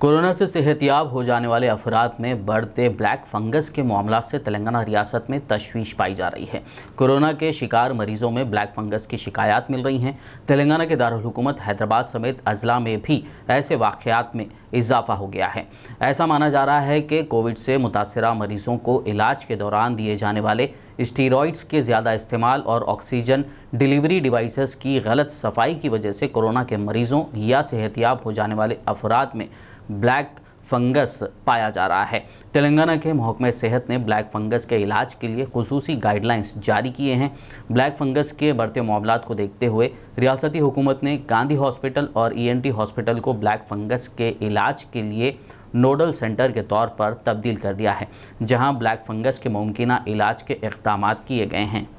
corona से सेहतियाब हो जाने वाले अफराद में बढ़ते ब्लैक फंगस के मामला से तेलंगाना रियासत में तशवीश पाई जा रही है कोरोना के शिकार मरीजों में ब्लैक फंगस की शिकायत मिल रही हैं तेलंगाना के दारकूमत हैदराबाद समेत अजला में भी ऐसे वाक़ात में इजाफा हो गया है ऐसा माना जा रहा है कि कोविड से मुतासर मरीजों को इलाज के दौरान दिए जाने वाले स्टीरॉइड्स के ज़्यादा इस्तेमाल और ऑक्सीजन डिलीवरी डिवाइसेस की गलत सफाई की वजह से कोरोना के मरीजों या सेहतियाब हो जाने वाले अफराद में ब्लैक फंगस पाया जा रहा है तेलंगाना के महकमे सेहत ने ब्लैक फंगस के इलाज के लिए खसूसी गाइडलाइंस जारी किए हैं ब्लैक फंगस के बढ़ते मामला को देखते हुए रियासती हुकूमत ने गांधी हॉस्पिटल और ई e हॉस्पिटल को ब्लैक फंगस के इलाज के लिए नोडल सेंटर के तौर पर तब्दील कर दिया है जहां ब्लैक फंगस के मुमकिन इलाज के इकदाम किए गए हैं